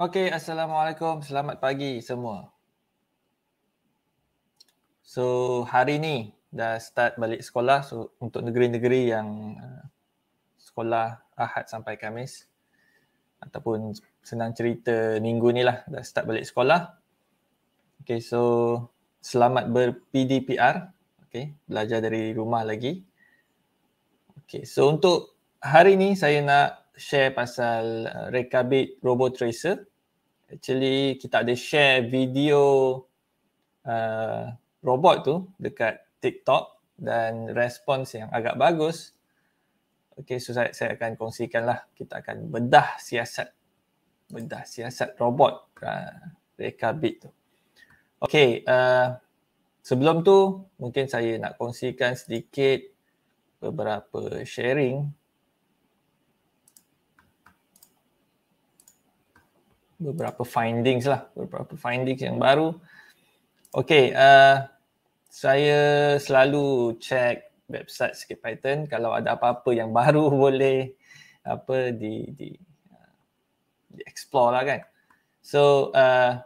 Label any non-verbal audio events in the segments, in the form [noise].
Okay, assalamualaikum. Selamat pagi semua. So, hari ni dah start balik sekolah so untuk negeri-negeri yang uh, sekolah Ahad sampai Kamis ataupun senang cerita minggu ni lah dah start balik sekolah. Okay, so selamat ber-PDPR. Okey, belajar dari rumah lagi. Okay, so untuk hari ni saya nak share pasal uh, Rekabit Robot Tracer actually kita ada share video uh, robot tu dekat TikTok dan respons yang agak bagus. Okay, so saya, saya akan kongsikan lah. Kita akan bedah siasat. Bedah siasat robot uh, reka bit tu. Okay, uh, sebelum tu mungkin saya nak kongsikan sedikit beberapa sharing beberapa findings lah, beberapa findings yang baru. Okay, uh, saya selalu check website Skip Python kalau ada apa-apa yang [laughs] baru boleh apa di di uh, di explore lah kan. So uh,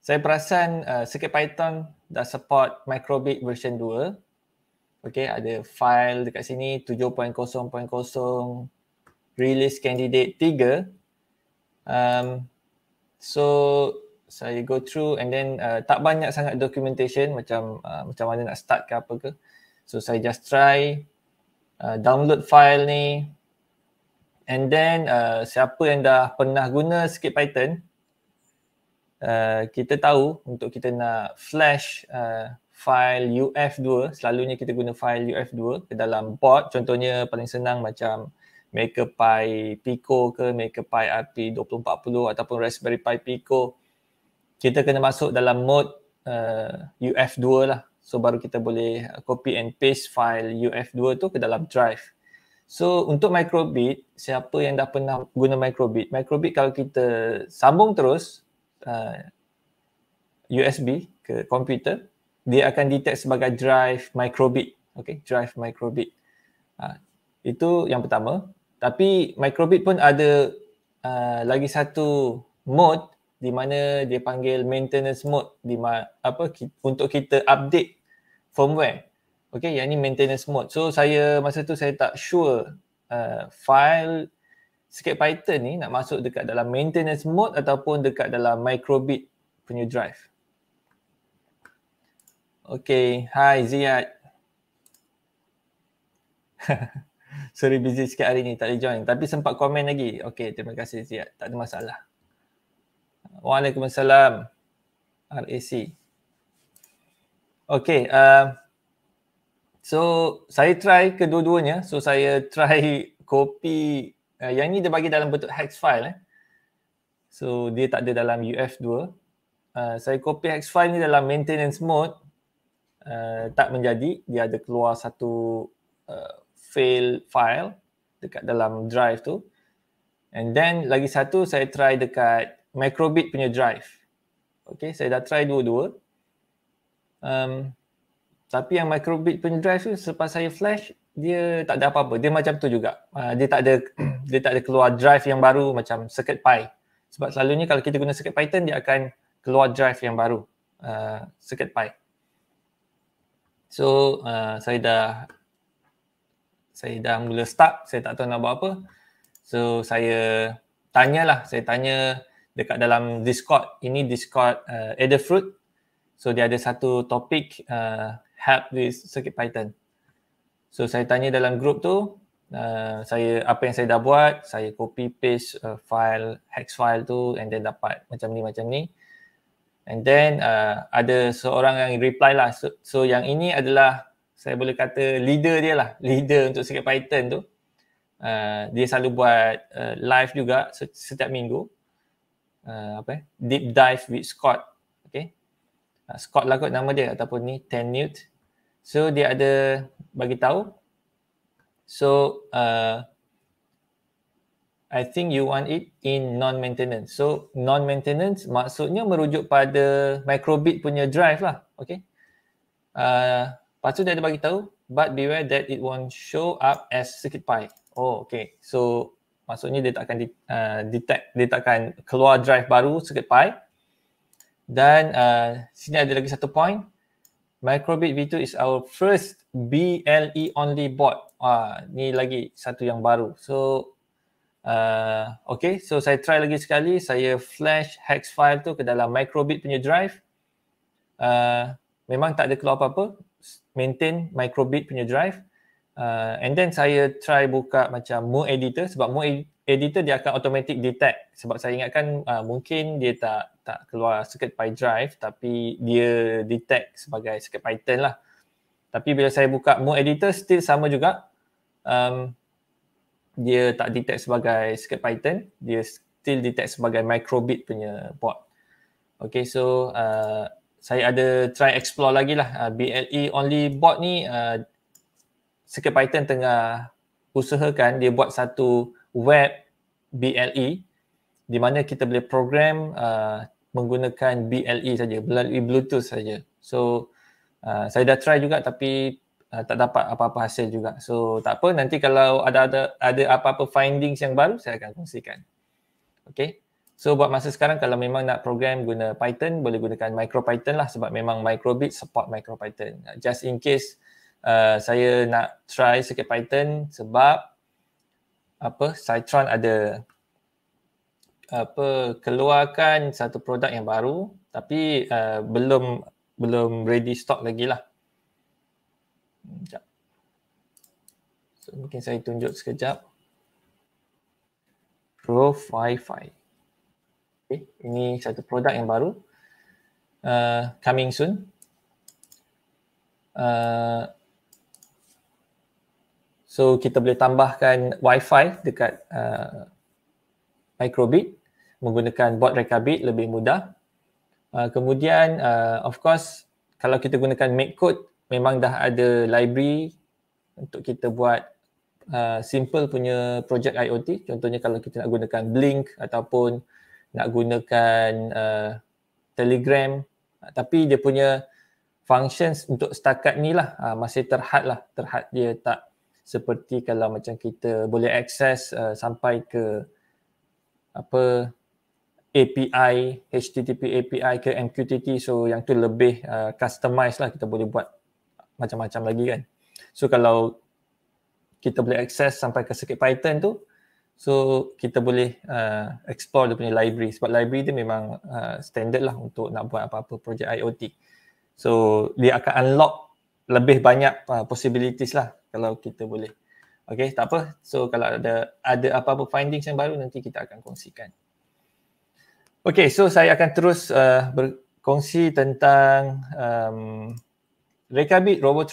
saya perasan uh, Circuit Python dah support Microbit version 2. Okay, ada file dekat sini 7.0.0 release candidate Um, so saya go through and then uh, tak banyak sangat documentation macam uh, macam mana nak start ke apa ke. So saya just try uh, download file ni and then uh, siapa yang dah pernah guna sikit Python uh, kita tahu untuk kita nak flash uh, file UF2 selalunya kita guna file UF2 ke dalam port contohnya paling senang macam Maker Pi Pico ke Maker Pi RP2040 ataupun Raspberry Pi Pico kita kena masuk dalam mode uh, UF2 lah so baru kita boleh copy and paste file UF2 tu ke dalam drive so untuk microbit siapa yang dah pernah guna microbit microbit kalau kita sambung terus uh, USB ke komputer dia akan detect sebagai drive microbit okay drive microbit uh, itu yang pertama tapi microbit pun ada uh, lagi satu mode di mana dia panggil maintenance mode di ma- apa ki- untuk kita update firmware. Okay, yang ni maintenance mode. So saya masa tu saya tak sure uh, file sikit python ni nak masuk dekat dalam maintenance mode ataupun dekat dalam microbit punya drive. Okay, hi Ziyad. [laughs] Sorry busy sikit hari ni tak boleh join tapi sempat komen lagi. Okey, terima kasih Ziyad. Tak ada masalah. Waalaikumsalam. RAC. Okey, uh, so saya try kedua-duanya. So saya try copy uh, yang ni dia bagi dalam bentuk hex file eh. So dia tak ada dalam UF2. Uh, saya copy hex file ni dalam maintenance mode uh, tak menjadi dia ada keluar satu uh, fail file dekat dalam drive tu and then lagi satu saya try dekat microbit punya drive okay saya dah try dua-dua um, tapi yang microbit punya drive tu selepas saya flash dia tak ada apa-apa dia macam tu juga uh, dia tak ada [clears throat] dia tak ada keluar drive yang baru macam circuit pi sebab selalunya kalau kita guna circuit python dia akan keluar drive yang baru uh, circuit pi so uh, saya dah saya dah mula start, saya tak tahu nak buat apa. So saya tanyalah, saya tanya dekat dalam Discord. Ini Discord uh, Adafruit. So dia ada satu topik uh, help with circuit python. So saya tanya dalam group tu, uh, saya apa yang saya dah buat, saya copy paste uh, file hex file tu and then dapat macam ni macam ni. And then uh, ada seorang yang reply lah. So, so yang ini adalah saya boleh kata leader dia lah leader untuk Secret Python tu uh, dia selalu buat uh, live juga setiap minggu uh, apa eh? deep dive with Scott okay uh, Scott lah kot nama dia ataupun ni Ten Newt so dia ada bagi tahu so uh, I think you want it in non-maintenance. So non-maintenance maksudnya merujuk pada microbit punya drive lah. Okay. Uh, Lepas tu dia ada bagi tahu, but beware that it won't show up as circuit pi. Oh, okay. So maksudnya dia tak akan uh, detect, dia tak akan keluar drive baru circuit pi. Dan uh, sini ada lagi satu point. Microbit V2 is our first BLE only board. Wah, ni lagi satu yang baru. So, uh, okay. So, saya try lagi sekali. Saya flash hex file tu ke dalam Microbit punya drive. Uh, memang tak ada keluar apa-apa maintain microbit punya drive uh, and then saya try buka macam mu editor sebab mu e- editor dia akan automatic detect sebab saya ingatkan uh, mungkin dia tak tak keluar circuit pi drive tapi dia detect sebagai circuit python lah tapi bila saya buka mu editor still sama juga um, dia tak detect sebagai circuit python dia still detect sebagai microbit punya port okay so uh, saya ada try explore lagi lah uh, ah, BLE only board ni uh, Circuit Python tengah usahakan dia buat satu web BLE di mana kita boleh program uh, menggunakan BLE saja melalui Bluetooth saja. So uh, saya dah try juga tapi uh, tak dapat apa-apa hasil juga. So tak apa nanti kalau ada ada ada apa-apa findings yang baru saya akan kongsikan. Okay. So buat masa sekarang kalau memang nak program guna Python boleh gunakan MicroPython lah sebab memang Microbit support MicroPython. Just in case uh, saya nak try sikit Python sebab apa Citron ada apa keluarkan satu produk yang baru tapi uh, belum belum ready stock lagi lah. Hmm, so, mungkin saya tunjuk sekejap. Pro 55. Okay. Ini satu produk yang baru. Uh, coming soon. Uh, so kita boleh tambahkan wifi dekat uh, microbit menggunakan bot rekabit lebih mudah. Uh, kemudian uh, of course kalau kita gunakan make code memang dah ada library untuk kita buat uh, simple punya project IoT contohnya kalau kita nak gunakan blink ataupun nak gunakan uh, telegram tapi dia punya functions untuk setakat ni lah uh, masih terhad lah terhad dia tak seperti kalau macam kita boleh akses uh, sampai ke apa API HTTP API ke MQTT so yang tu lebih uh, customized lah kita boleh buat macam-macam lagi kan so kalau kita boleh akses sampai ke circuit python tu So kita boleh uh, explore dia punya library sebab library dia memang uh, standard lah untuk nak buat apa-apa projek IoT. So dia akan unlock lebih banyak uh, possibilities lah kalau kita boleh. Okay tak apa. So kalau ada ada apa-apa findings yang baru nanti kita akan kongsikan. Okay so saya akan terus uh, berkongsi tentang um, Rekabit Robot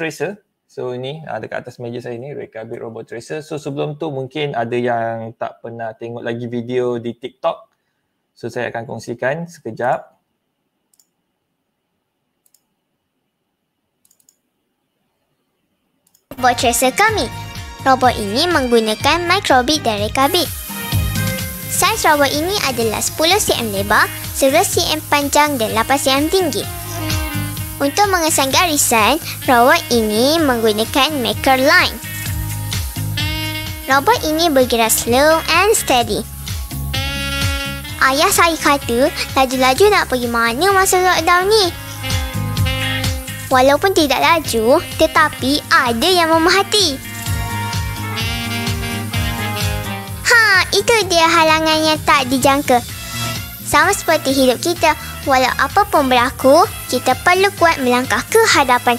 So ini uh, dekat atas meja saya ni Rekabit Robot Tracer. So sebelum tu mungkin ada yang tak pernah tengok lagi video di TikTok. So saya akan kongsikan sekejap. Robot Tracer kami. Robot ini menggunakan Microbit dan Rekabit. Saiz robot ini adalah 10 cm lebar, 11 cm panjang dan 8 cm tinggi. Untuk mengesan garisan, robot ini menggunakan maker line. Robot ini bergerak slow and steady. Ayah saya kata, laju-laju nak pergi mana masa lockdown ni? Walaupun tidak laju, tetapi ada yang memahati. Ha, itu dia halangan yang tak dijangka. Sama seperti hidup kita, walau apa pun berlaku, kita perlu kuat melangkah ke hadapan.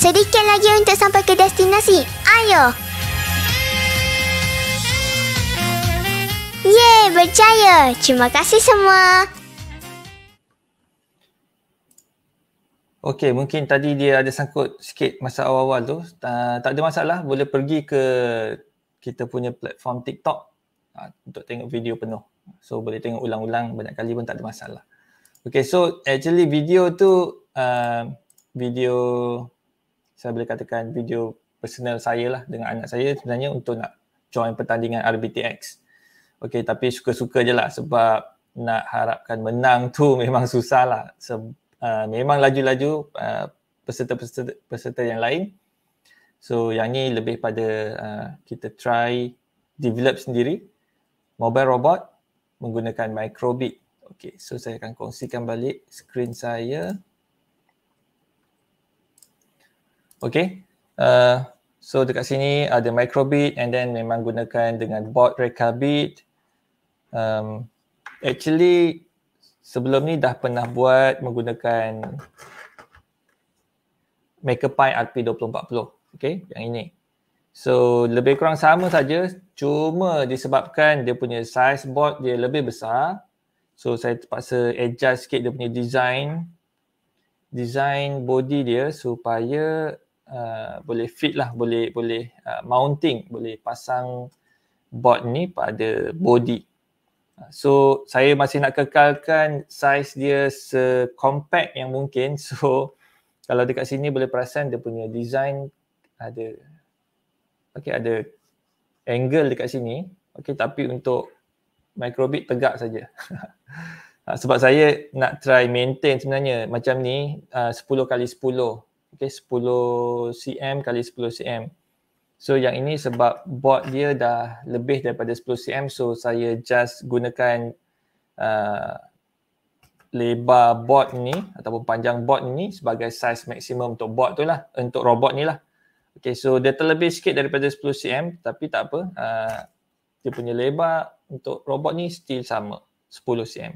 Sedikit lagi untuk sampai ke destinasi. Ayo! Yeay, berjaya! Terima kasih semua! Okey, mungkin tadi dia ada sangkut sikit masa awal-awal tu. Uh, tak ada masalah, boleh pergi ke kita punya platform TikTok uh, untuk tengok video penuh. So boleh tengok ulang-ulang banyak kali pun tak ada masalah. Okay so actually video tu uh, video saya boleh katakan video personal saya lah dengan anak saya sebenarnya untuk nak join pertandingan RBTX. Okay tapi suka-suka je lah sebab nak harapkan menang tu [laughs] memang susah lah. So, uh, ah, memang laju-laju uh, peserta-peserta peserta yang lain So yang ni lebih pada uh, kita try develop sendiri mobile robot menggunakan microbit. Okay, so saya akan kongsikan balik screen saya. Okay, uh, so dekat sini ada microbit and then memang gunakan dengan bot rekabit. Um, actually, sebelum ni dah pernah buat menggunakan MakerPy RP2040. Okay, yang ini so lebih kurang sama saja cuma disebabkan dia punya size board dia lebih besar so saya terpaksa adjust sikit dia punya design design body dia supaya uh, boleh fit lah boleh boleh uh, mounting boleh pasang board ni pada body so saya masih nak kekalkan size dia se compact yang mungkin [laughs] so kalau dekat sini boleh perasan dia punya design ada okey ada angle dekat sini okey tapi untuk microbit tegak saja [laughs] ha, sebab saya nak try maintain sebenarnya macam ni ha, uh, 10 kali 10 okey 10 cm kali 10 cm so yang ini sebab board dia dah lebih daripada 10 cm so saya just gunakan uh, lebar board ni ataupun panjang board ni sebagai size maksimum untuk board tu lah untuk robot ni lah Okay, so dia terlebih sikit daripada 10 cm tapi tak apa. Uh, dia punya lebar untuk robot ni still sama 10 cm.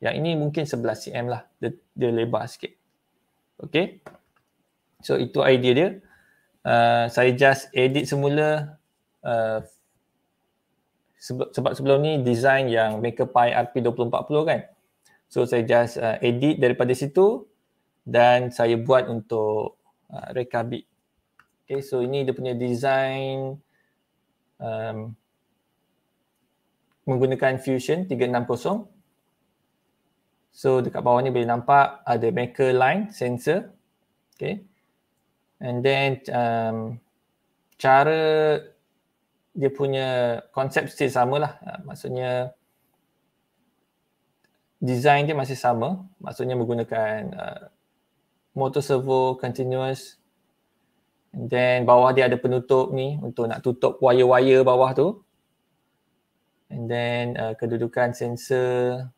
Yang ini mungkin 11 cm lah. Dia, dia lebar sikit. Okay. So itu idea dia. Uh, saya just edit semula uh, sebab sebelum ni design yang MakerPi RP2040 kan. So saya just uh, edit daripada situ dan saya buat untuk uh, Rekabit Okay, so ini dia punya design um, menggunakan Fusion 360. So dekat bawah ni boleh nampak ada maker line sensor. Okay. And then um, cara dia punya konsep still sama lah. Ha, maksudnya design dia masih sama. Maksudnya menggunakan uh, motor servo continuous And then bawah dia ada penutup ni untuk nak tutup wire-wire bawah tu. And then uh, kedudukan sensor.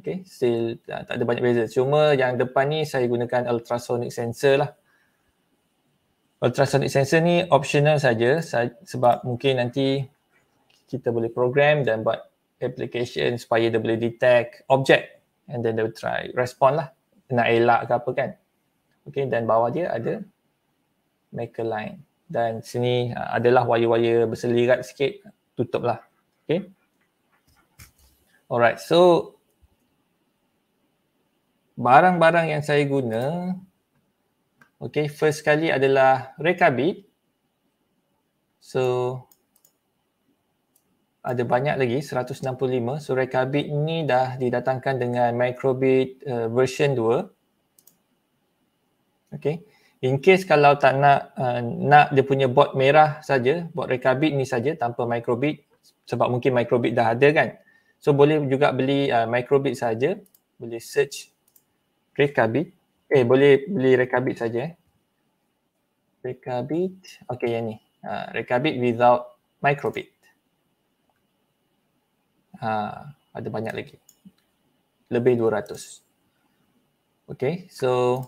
Okay, still uh, tak ada banyak beza. Cuma yang depan ni saya gunakan ultrasonic sensor lah. Ultrasonic sensor ni optional saja sebab mungkin nanti kita boleh program dan buat application supaya dia boleh detect object and then dia try respond lah nak elak ke apa kan. Okay, dan bawah dia ada Make a line dan sini uh, adalah wayu wayu berselirat sikit tutuplah okey alright so barang-barang yang saya guna okey first sekali adalah rekabit so ada banyak lagi 165 so rekabit ni dah didatangkan dengan microbit uh, version 2 okey In case kalau tak nak uh, nak dia punya bot merah saja, bot Rekabit ni saja tanpa Microbit sebab mungkin Microbit dah ada kan. So boleh juga beli uh, Microbit saja, boleh search Rekabit. Eh boleh beli Rekabit saja eh. Rekabit. Okey yang ni. Uh, Rekabit without Microbit. Ha, uh, ada banyak lagi. Lebih 200. Okay, so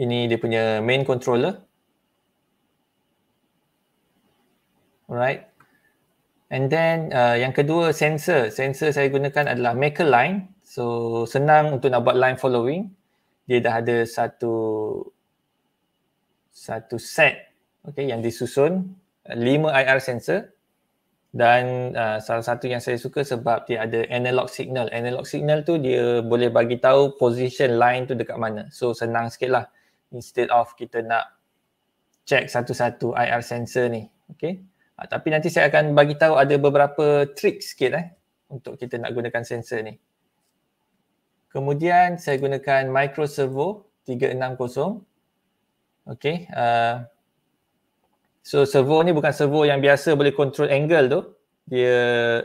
ini dia punya main controller alright and then uh, yang kedua sensor sensor saya gunakan adalah maker line so senang untuk nak buat line following dia dah ada satu satu set okay, yang disusun 5 IR sensor dan uh, salah satu yang saya suka sebab dia ada analog signal analog signal tu dia boleh bagi tahu position line tu dekat mana so senang sikit lah instead of kita nak check satu-satu IR sensor ni. Okay. Uh, tapi nanti saya akan bagi tahu ada beberapa trik sikit eh untuk kita nak gunakan sensor ni. Kemudian saya gunakan micro servo 360. Okay. Uh, so servo ni bukan servo yang biasa boleh control angle tu. Dia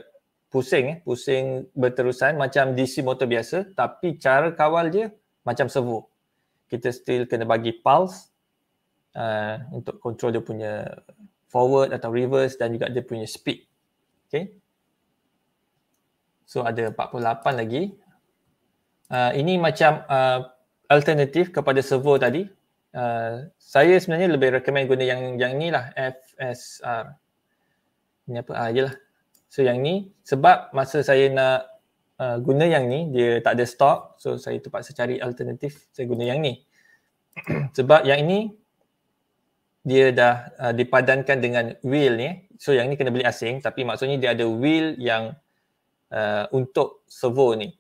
pusing eh, pusing berterusan macam DC motor biasa tapi cara kawal dia macam servo kita still kena bagi pulse uh, untuk control dia punya forward atau reverse dan juga dia punya speed. Okay. So ada 48 lagi. Uh, ini macam uh, alternatif kepada servo tadi. Uh, saya sebenarnya lebih recommend guna yang yang ni lah FSR. Ini apa? Ah, yelah. So yang ni sebab masa saya nak uh, guna yang ni dia tak ada stock so saya terpaksa cari alternatif saya guna yang ni [clears throat] sebab yang ini dia dah uh, dipadankan dengan wheel ni so yang ni kena beli asing tapi maksudnya dia ada wheel yang uh, untuk servo ni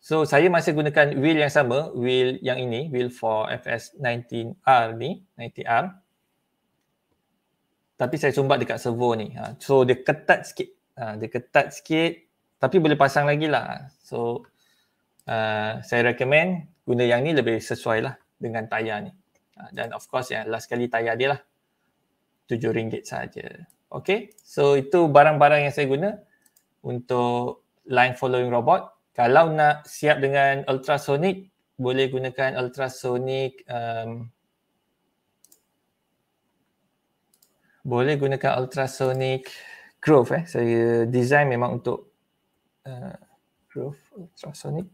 so saya masih gunakan wheel yang sama wheel yang ini wheel for FS19R ni 90R tapi saya sumbat dekat servo ni. Ha, so dia ketat sikit. Ha, dia ketat sikit tapi boleh pasang lagi lah. So uh, saya recommend guna yang ni lebih sesuai lah dengan tayar ni. Uh, dan of course yang last kali tayar dia lah RM7 saja. Okay, so itu barang-barang yang saya guna untuk line following robot. Kalau nak siap dengan ultrasonic, boleh gunakan ultrasonic um, boleh gunakan ultrasonic Grove eh. Saya design memang untuk uh, ultrasonic.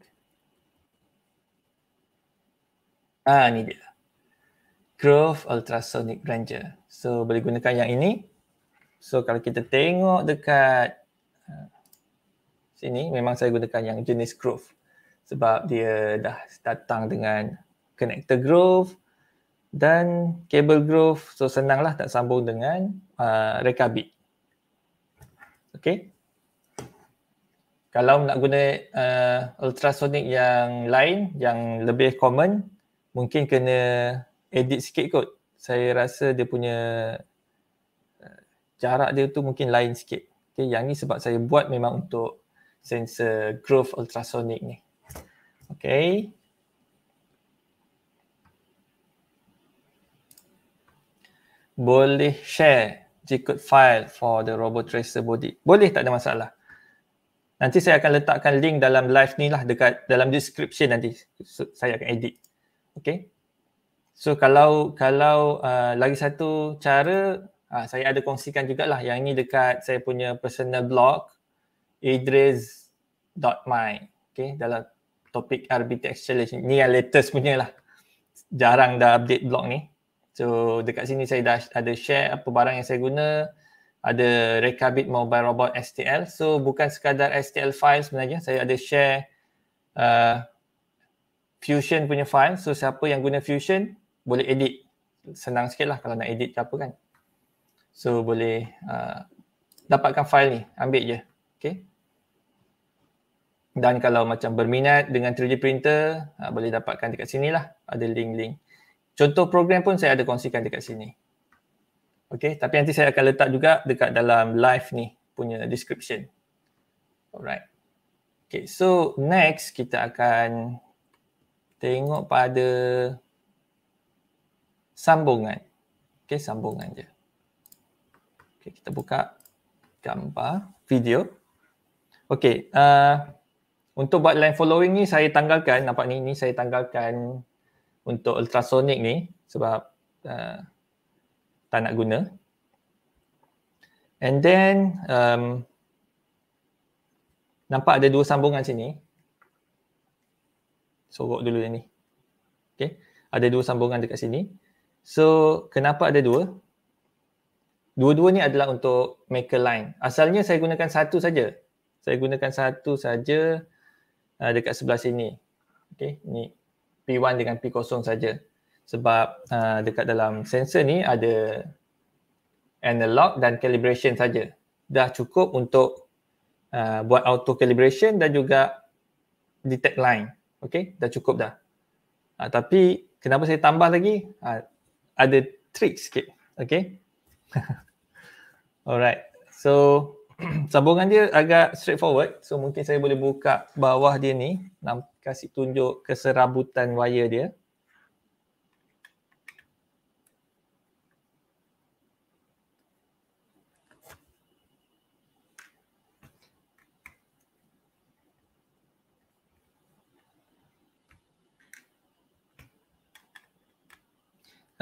Ah, ni dia. Growth Ultrasonic Ranger. So boleh gunakan yang ini. So kalau kita tengok dekat eh, sini memang saya gunakan yang jenis growth sebab dia dah datang dengan connector groove dan cable groove. so senanglah tak sambung dengan uh, reka bit. Okay kalau nak guna uh, ultrasonic yang lain yang lebih common mungkin kena edit sikit kot saya rasa dia punya uh, jarak dia tu mungkin lain sikit okay, yang ni sebab saya buat memang untuk sensor growth ultrasonic ni okay. boleh share jikut file for the robot tracer body boleh tak ada masalah Nanti saya akan letakkan link dalam live ni lah dekat dalam description nanti so, saya akan edit. Okay. So kalau kalau uh, lagi satu cara uh, saya ada kongsikan juga lah yang ini dekat saya punya personal blog idris.my okay, dalam topik RBT Exchange ni yang latest punya lah jarang dah update blog ni so dekat sini saya dah ada share apa barang yang saya guna ada Rekabit Mobile Robot STL. So bukan sekadar STL file sebenarnya, saya ada share uh, Fusion punya file. So siapa yang guna Fusion boleh edit. Senang sikit lah kalau nak edit ke apa kan. So boleh uh, dapatkan file ni, ambil je. Okay. Dan kalau macam berminat dengan 3D printer, uh, boleh dapatkan dekat sini lah. Ada link-link. Contoh program pun saya ada kongsikan dekat sini. Okay, tapi nanti saya akan letak juga dekat dalam live ni punya description. Alright. Okay, so next kita akan tengok pada sambungan. Okay, sambungan je. Okay, kita buka gambar video. Okay, uh, untuk buat line following ni saya tanggalkan, nampak ni, ni saya tanggalkan untuk ultrasonic ni sebab uh, tak nak guna and then um, nampak ada dua sambungan sini sorok dulu yang ni okay. ada dua sambungan dekat sini so kenapa ada dua dua-dua ni adalah untuk make a line asalnya saya gunakan satu saja saya gunakan satu saja uh, dekat sebelah sini okay. ni P1 dengan P0 saja sebab uh, dekat dalam sensor ni ada analog dan calibration saja dah cukup untuk uh, buat auto calibration dan juga detect line okey dah cukup dah uh, tapi kenapa saya tambah lagi uh, ada trick sikit okey [laughs] alright so [clears throat] sambungan dia agak straightforward so mungkin saya boleh buka bawah dia ni nak kasih tunjuk keserabutan wire dia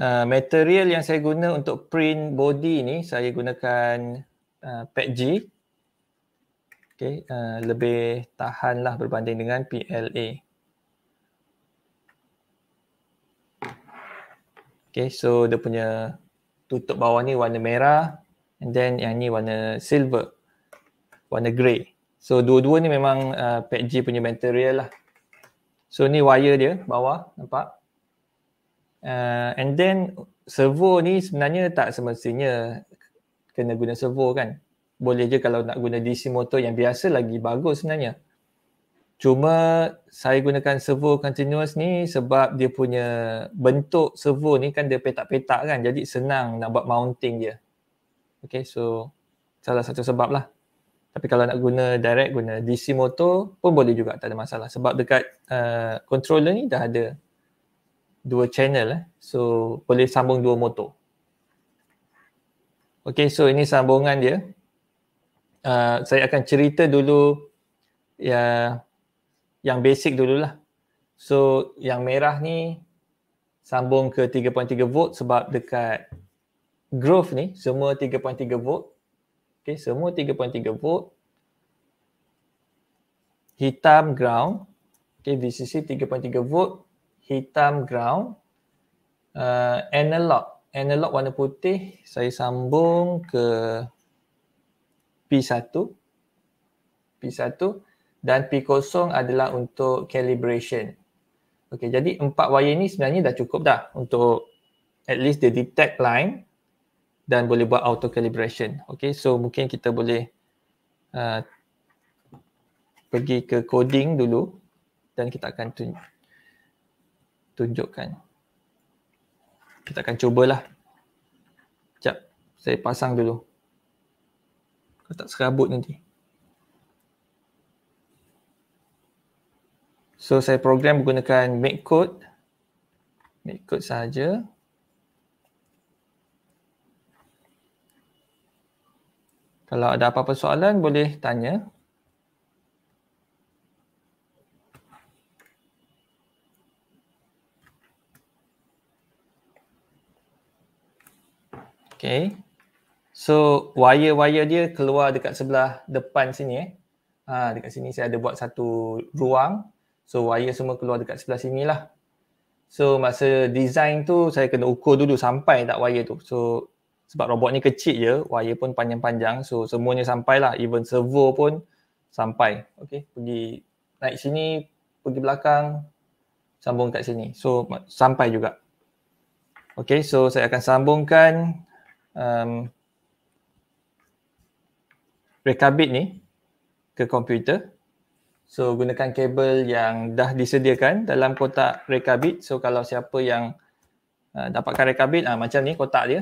uh, material yang saya guna untuk print body ni saya gunakan uh, ah, PETG okay, uh, ah, lebih tahan lah berbanding dengan PLA Okay, so dia punya tutup bawah ni warna merah and then yang ni warna silver warna grey so dua-dua ni memang uh, PETG punya material lah so ni wire dia bawah nampak uh, and then servo ni sebenarnya tak semestinya kena guna servo kan boleh je kalau nak guna DC motor yang biasa lagi bagus sebenarnya cuma saya gunakan servo continuous ni sebab dia punya bentuk servo ni kan dia petak-petak kan jadi senang nak buat mounting dia okay so salah satu sebab lah tapi kalau nak guna direct guna DC motor pun boleh juga tak ada masalah sebab dekat uh, controller ni dah ada dua channel eh. So boleh sambung dua motor. Okay so ini sambungan dia. Uh, saya akan cerita dulu ya yang basic dululah. So yang merah ni sambung ke 3.3 volt sebab dekat growth ni semua 3.3 volt. Okay, semua 3.3 volt. Hitam ground. Okay, VCC 3.3 volt hitam ground uh, analog analog warna putih saya sambung ke P1 P1 dan P0 adalah untuk calibration Okey, jadi empat wire ni sebenarnya dah cukup dah untuk at least dia detect line dan boleh buat auto calibration. Okey, so mungkin kita boleh uh, pergi ke coding dulu dan kita akan tunjuk tunjukkan. Kita akan cubalah. Sekejap, saya pasang dulu. Kalau tak serabut nanti. So saya program menggunakan make code. Make code sahaja. Kalau ada apa-apa soalan boleh tanya. Okay. So wire-wire dia keluar dekat sebelah depan sini eh. Ha, dekat sini saya ada buat satu ruang. So wire semua keluar dekat sebelah sini lah. So masa design tu saya kena ukur dulu sampai tak wire tu. So sebab robot ni kecil je, wire pun panjang-panjang. So semuanya sampai lah. Even servo pun sampai. Okay, pergi naik sini, pergi belakang, sambung kat sini. So sampai juga. Okay, so saya akan sambungkan um, reka bit ni ke komputer. So gunakan kabel yang dah disediakan dalam kotak reka bit. So kalau siapa yang uh, dapatkan reka bit uh, ah, macam ni kotak dia.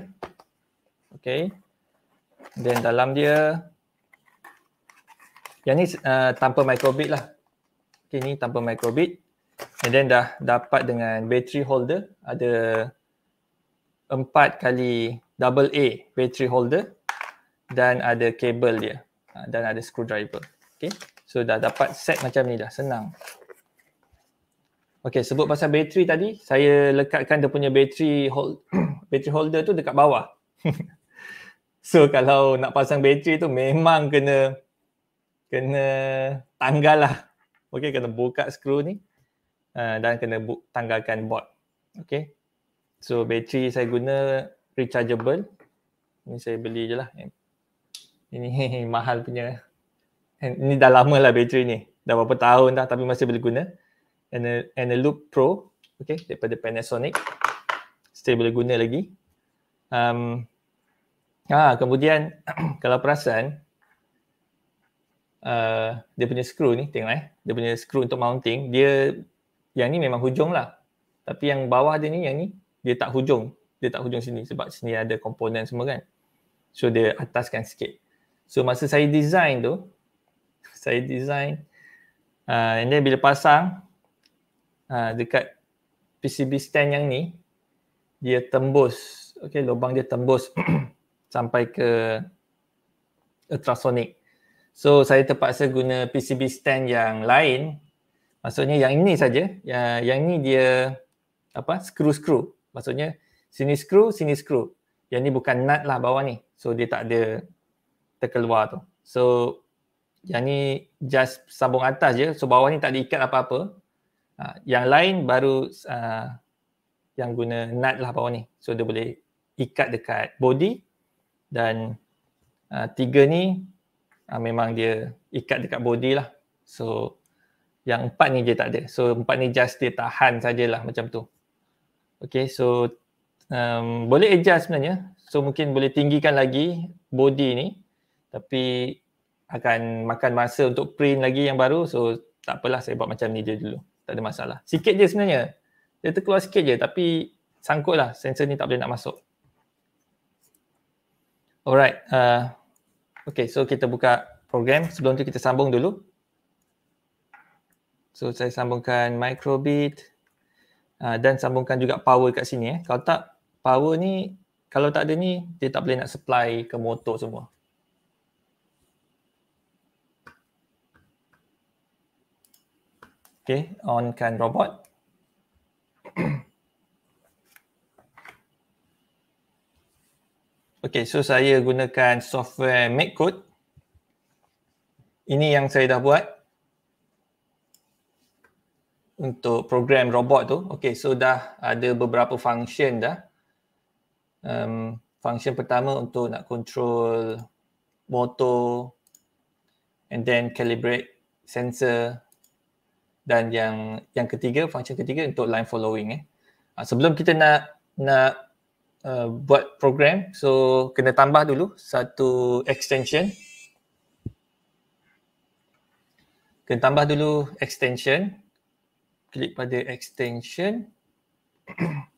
Okay. Dan dalam dia yang ni uh, tanpa micro bit lah. Okay ni tanpa micro bit. And then dah dapat dengan battery holder ada empat kali double A battery holder dan ada kabel dia ha, dan ada screwdriver. Okay. So dah dapat set macam ni dah senang. Okay sebut pasal bateri tadi, saya lekatkan dia punya bateri hold, [coughs] bateri holder tu dekat bawah. [laughs] so kalau nak pasang bateri tu memang kena kena tanggal lah. Okay kena buka skru ni uh, dan kena tanggalkan board. Okay. So bateri saya guna rechargeable. Ini saya beli je lah. Ini hehehe, [laughs] mahal punya. Ini dah lama lah bateri ni. Dah berapa tahun dah tapi masih boleh guna. And a, loop pro okay, daripada Panasonic. Still boleh guna lagi. Um, ah, kemudian [clears throat] kalau perasan uh, dia punya skru ni tengok eh. Dia punya skru untuk mounting. Dia yang ni memang hujung lah. Tapi yang bawah dia ni yang ni dia tak hujung dia tak hujung sini sebab sini ada komponen semua kan so dia ataskan sikit so masa saya design tu [laughs] saya design uh, and then bila pasang uh, dekat PCB stand yang ni dia tembus okay lubang dia tembus [clears throat] sampai ke ultrasonic so saya terpaksa guna PCB stand yang lain maksudnya yang ini saja yang yang ni dia apa screw screw maksudnya sini screw, sini screw. Yang ni bukan nut lah bawah ni. So dia tak ada terkeluar tu. So yang ni just sambung atas je. So bawah ni tak diikat apa-apa. Ha, yang lain baru uh, yang guna nut lah bawah ni. So dia boleh ikat dekat body dan uh, tiga ni uh, memang dia ikat dekat body lah. So yang empat ni dia tak ada. So empat ni just dia tahan sajalah macam tu. Okay so um, boleh adjust sebenarnya so mungkin boleh tinggikan lagi body ni tapi akan makan masa untuk print lagi yang baru so tak apalah saya buat macam ni je dulu tak ada masalah sikit je sebenarnya dia terkeluar sikit je tapi sangkut lah sensor ni tak boleh nak masuk alright uh, okay so kita buka program sebelum tu kita sambung dulu so saya sambungkan microbit uh, dan sambungkan juga power kat sini eh kalau tak power ni kalau tak ada ni dia tak boleh nak supply ke motor semua Okay, on kan robot. [clears throat] okay, so saya gunakan software MakeCode. Ini yang saya dah buat untuk program robot tu. Okay, so dah ada beberapa function dah um, function pertama untuk nak control motor and then calibrate sensor dan yang yang ketiga function ketiga untuk line following eh uh, sebelum kita nak nak uh, buat program so kena tambah dulu satu extension kena tambah dulu extension klik pada extension [clears throat]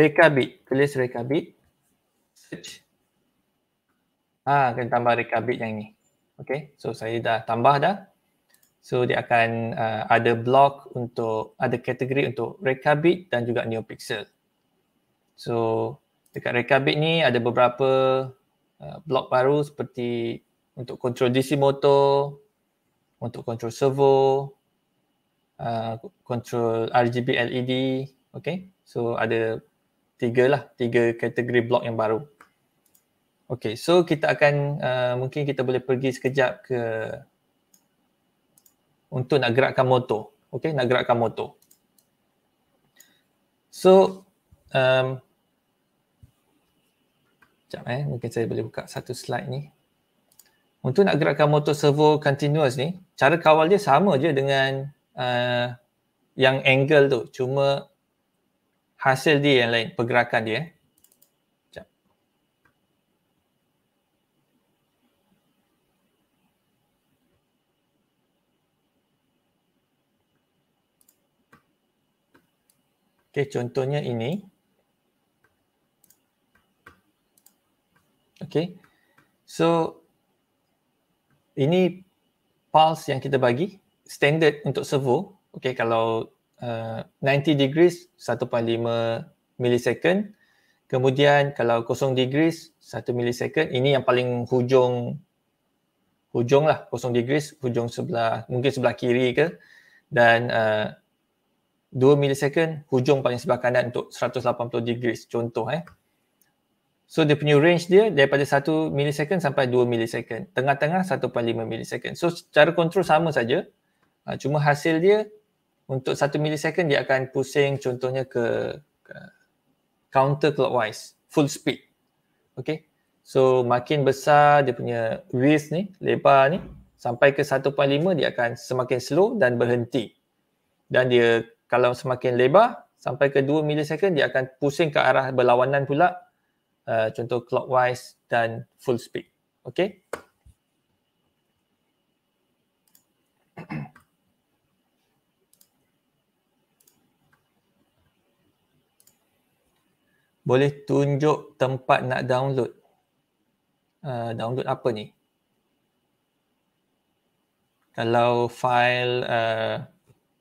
Rekabit. Tulis Rekabit. Search. Ha, akan tambah Rekabit yang ini. Okay. So, saya dah tambah dah. So, dia akan uh, ada block untuk, ada kategori untuk Rekabit dan juga Neopixel. So, dekat Rekabit ni ada beberapa uh, block baru seperti untuk kontrol DC motor, untuk kontrol servo, kontrol uh, RGB LED. Okay. So, ada tiga lah, tiga kategori blog yang baru. Okay, so kita akan, uh, mungkin kita boleh pergi sekejap ke untuk nak gerakkan motor. Okay, nak gerakkan motor. So, um, sekejap eh, mungkin saya boleh buka satu slide ni. Untuk nak gerakkan motor servo continuous ni, cara kawal dia sama je dengan uh, yang angle tu. Cuma hasil dia yang lain, pergerakan dia. Eh. Sekejap. Okay, contohnya ini. Okay, so ini pulse yang kita bagi, standard untuk servo. Okay, kalau 90 uh, degrees 1.5 millisecond kemudian kalau 0 degrees 1 millisecond ini yang paling hujung hujung lah 0 degrees hujung sebelah mungkin sebelah kiri ke dan uh, 2 millisecond hujung paling sebelah kanan untuk 180 degrees contoh eh So dia punya range dia daripada 1 millisecond sampai 2 millisecond. Tengah-tengah 1.5 millisecond. So secara kontrol sama saja. Uh, cuma hasil dia untuk satu milisecond dia akan pusing contohnya ke, ke clockwise full speed okay so makin besar dia punya width ni lebar ni sampai ke 1.5 dia akan semakin slow dan berhenti dan dia kalau semakin lebar sampai ke 2 milisecond dia akan pusing ke arah berlawanan pula uh, contoh clockwise dan full speed okay boleh tunjuk tempat nak download. Uh, download apa ni? Kalau file uh, ah,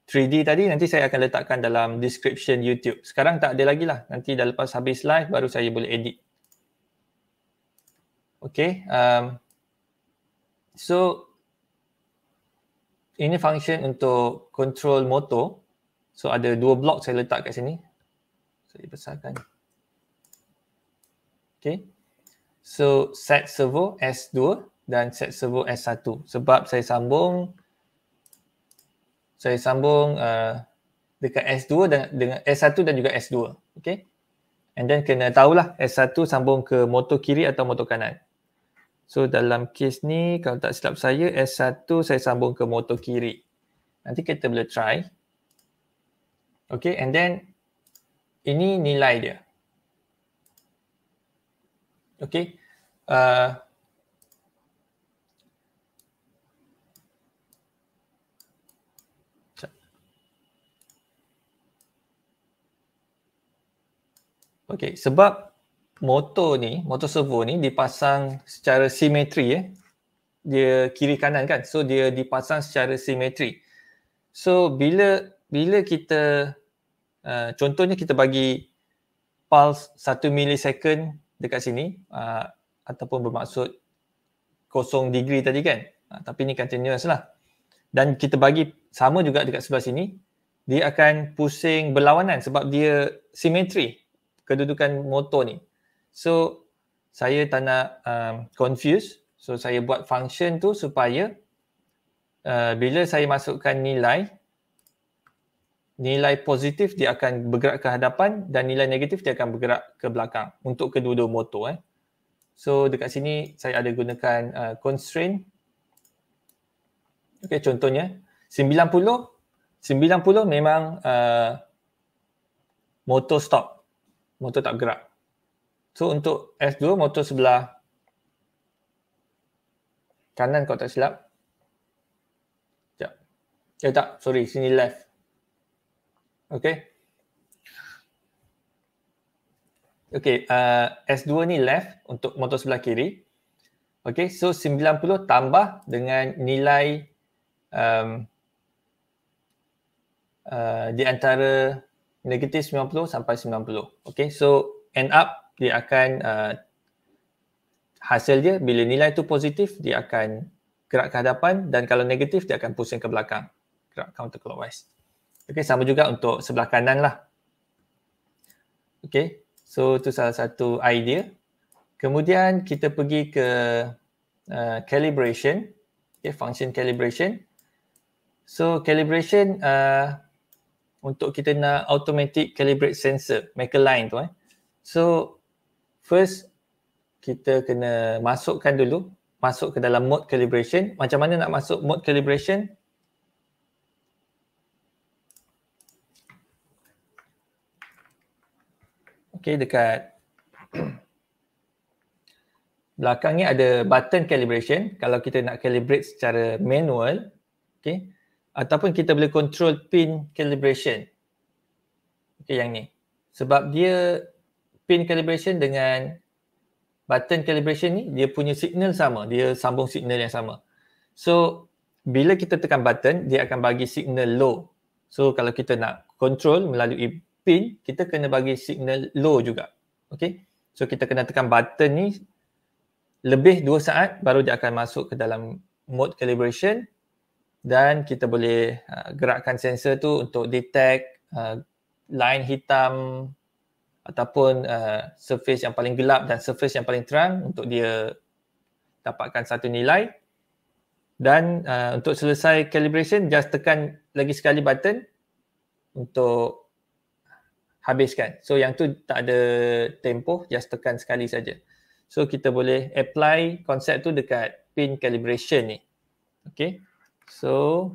3D tadi nanti saya akan letakkan dalam description YouTube. Sekarang tak ada lagi lah. Nanti dah lepas habis live baru saya boleh edit. Okay. Um, so ini function untuk control motor. So ada dua blok saya letak kat sini. Saya besarkan. Okay. So set servo S2 dan set servo S1. Sebab saya sambung saya sambung uh, dekat S2 dan dengan S1 dan juga S2. Okay. And then kena tahulah S1 sambung ke motor kiri atau motor kanan. So dalam kes ni kalau tak silap saya S1 saya sambung ke motor kiri. Nanti kita boleh try. Okay and then ini nilai dia okay uh, Okey, sebab motor ni, motor servo ni dipasang secara simetri eh. Dia kiri kanan kan. So dia dipasang secara simetri. So bila bila kita uh, contohnya kita bagi pulse 1 milisecond dekat sini uh, ataupun bermaksud kosong degree tadi kan uh, tapi ni continuous lah dan kita bagi sama juga dekat sebelah sini dia akan pusing berlawanan sebab dia simetri kedudukan motor ni so saya tak nak um, confuse so saya buat function tu supaya uh, bila saya masukkan nilai nilai positif dia akan bergerak ke hadapan dan nilai negatif dia akan bergerak ke belakang untuk kedua-dua motor eh. So dekat sini saya ada gunakan uh, constraint. Okay contohnya 90 90 memang uh, motor stop. Motor tak gerak. So untuk S2 motor sebelah kanan kalau tak silap. Ya eh, tak, sorry, sini left. Okay. Okay, uh, eh, S2 ni left untuk motor sebelah kiri. Okay, so 90 tambah dengan nilai um, uh, di antara negatif 90 sampai 90. Okay, so end up dia akan uh, hasil dia bila nilai tu positif dia akan gerak ke hadapan dan kalau negatif dia akan pusing ke belakang. Gerak counter clockwise. Okay, sama juga untuk sebelah kanan lah. Okay, so itu salah satu idea. Kemudian kita pergi ke uh, calibration, okay, function calibration. So calibration uh, untuk kita nak automatic calibrate sensor, make a line tu eh. So first kita kena masukkan dulu, masuk ke dalam mode calibration. Macam mana nak masuk mode calibration? okay, dekat belakang ni ada button calibration kalau kita nak calibrate secara manual okay, ataupun kita boleh control pin calibration okay, yang ni sebab dia pin calibration dengan button calibration ni dia punya signal sama dia sambung signal yang sama so bila kita tekan button dia akan bagi signal low so kalau kita nak control melalui pin kita kena bagi signal low juga okay? so kita kena tekan button ni lebih dua saat baru dia akan masuk ke dalam mode calibration dan kita boleh uh, gerakkan sensor tu untuk detect uh, line hitam ataupun uh, surface yang paling gelap dan surface yang paling terang untuk dia dapatkan satu nilai dan uh, untuk selesai calibration just tekan lagi sekali button untuk habiskan. So yang tu tak ada tempoh, just tekan sekali saja. So kita boleh apply konsep tu dekat pin calibration ni. Okay. So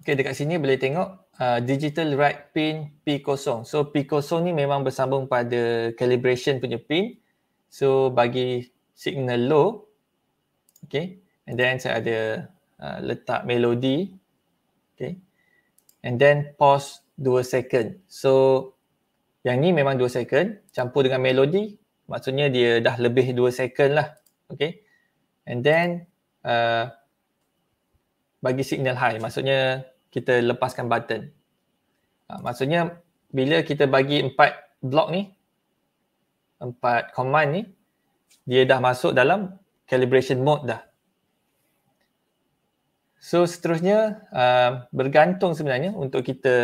Okay dekat sini boleh tengok uh, digital write pin P0. So P0 ni memang bersambung pada calibration punya pin. So bagi signal low. Okay. And then saya ada Ah, letak melodi okay and then pause 2 second so yang ni memang 2 second campur dengan melodi maksudnya dia dah lebih 2 second lah okay and then uh, bagi signal high maksudnya kita lepaskan button uh, maksudnya bila kita bagi 4 blok ni 4 command ni dia dah masuk dalam calibration mode dah So seterusnya uh, bergantung sebenarnya untuk kita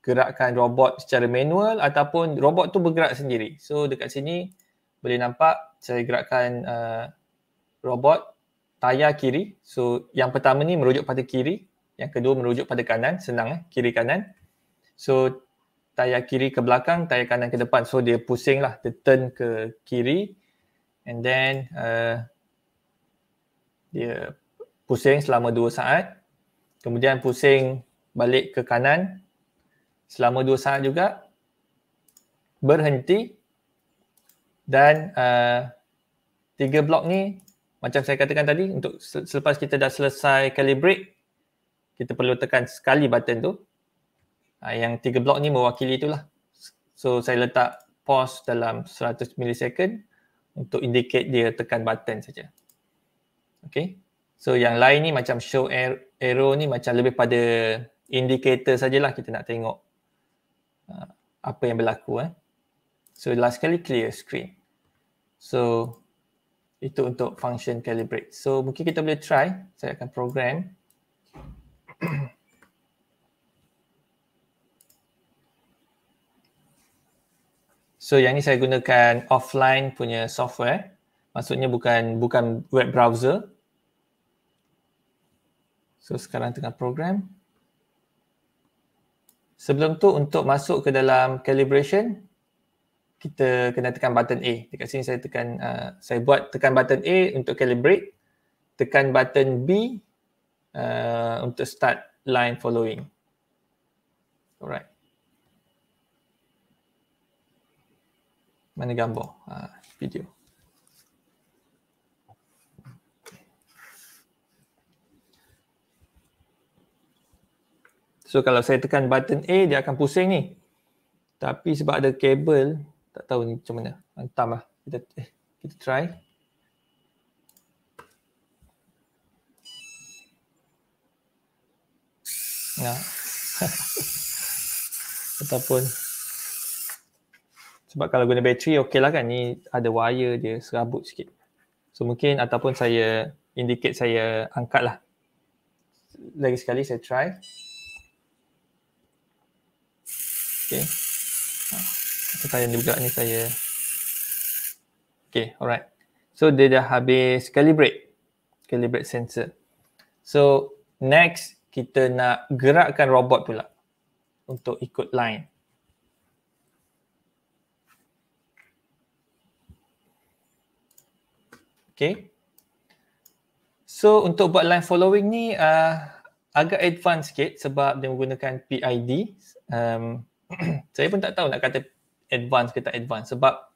gerakkan robot secara manual ataupun robot tu bergerak sendiri. So dekat sini boleh nampak saya gerakkan uh, robot tayar kiri. So yang pertama ni merujuk pada kiri, yang kedua merujuk pada kanan, senang eh, kiri kanan. So tayar kiri ke belakang, tayar kanan ke depan. So dia pusing lah, dia turn ke kiri and then uh, dia pusing selama dua saat kemudian pusing balik ke kanan selama dua saat juga berhenti dan uh, tiga blok ni macam saya katakan tadi untuk selepas kita dah selesai calibrate kita perlu tekan sekali button tu uh, yang tiga blok ni mewakili itulah so saya letak pause dalam 100 milisecond untuk indicate dia tekan button saja Okay. So yang lain ni macam show er-, arrow ni macam lebih pada indicator sajalah kita nak tengok uh, apa yang berlaku eh. So last kali clear screen. So itu untuk function calibrate. So mungkin kita boleh try. Saya akan program. [clears throat] So yang ni saya gunakan offline punya software. Maksudnya bukan bukan web browser So sekarang tengah program. Sebelum tu untuk masuk ke dalam calibration kita kena tekan button A. Dekat sini saya tekan uh, saya buat tekan button A untuk calibrate. Tekan button B uh, untuk start line following. Alright. Mana gambar? Uh, video. So kalau saya tekan button A dia akan pusing ni. Tapi sebab ada kabel tak tahu ni macam mana. Hantam lah. Kita, eh, kita try. Nah. [laughs] Ataupun sebab kalau guna bateri okey lah kan ni ada wire dia serabut sikit. So mungkin ataupun saya indicate saya angkat lah. Lagi sekali saya try okey kata yang juga ni saya Okay, alright so dia dah habis calibrate calibrate sensor so next kita nak gerakkan robot pula untuk ikut line Okay. so untuk buat line following ni uh, agak advance sikit sebab dia menggunakan PID um, [clears throat] saya pun tak tahu nak kata advance ke tak advance sebab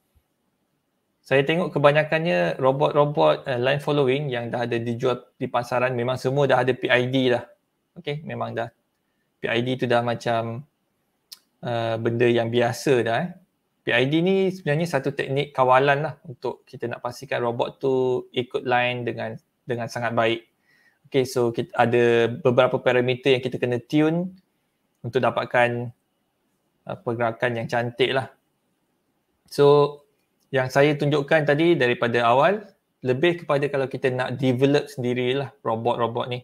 saya tengok kebanyakannya robot-robot uh, line following yang dah ada dijual di pasaran memang semua dah ada PID dah. Okay, memang dah. PID tu dah macam uh, benda yang biasa dah eh. PID ni sebenarnya satu teknik kawalan lah untuk kita nak pastikan robot tu ikut line dengan dengan sangat baik. Okay, so kita ada beberapa parameter yang kita kena tune untuk dapatkan uh, pergerakan yang cantik lah. So yang saya tunjukkan tadi daripada awal lebih kepada kalau kita nak develop sendirilah robot-robot ni.